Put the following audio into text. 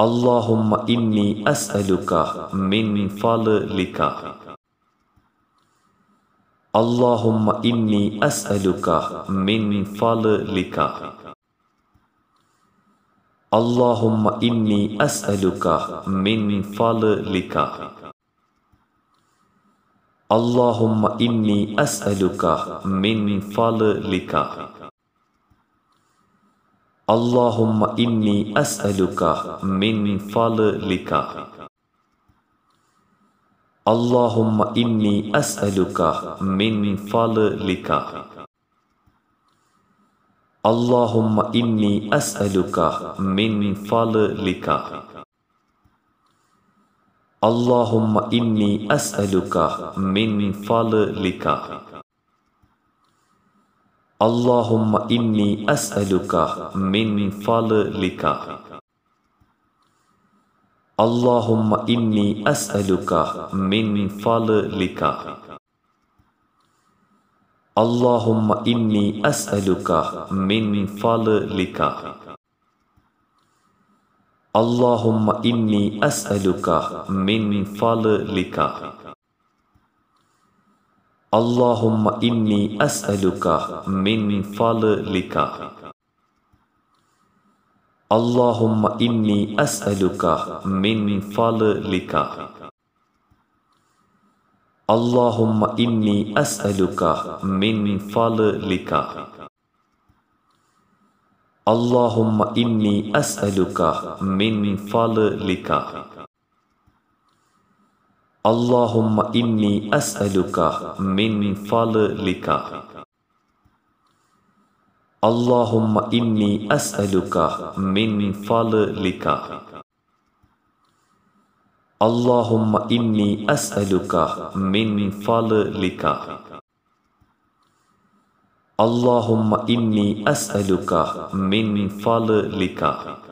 اللهم إني أسألك من فضلك اللهم إني أسألك من فضلك اللهم إني أسألك من فضلك اللهم إني أسألك من فضلك اللهم إني أسألك من فضلك اللهم إني أسألك من فضلك اللهم إني أسألك من فضلك اللهم إني أسألك من فضلك اللهم إني أسألك من فضلك اللهم إني أسألك من فضلك اللهم إني أسألك من فضلك اللهم إني أسألك من فضلك اللهم إني أسألك من فضلك اللهم إني أسألك من فضلك اللهم إني أسألك من فضلك اللهم إني أسألك من فضلك اللهم إني أسألك من فضلك اللهم إني أسألك من فضلك اللهم إني أسألك من فضلك اللهم إني أسألك من فضلك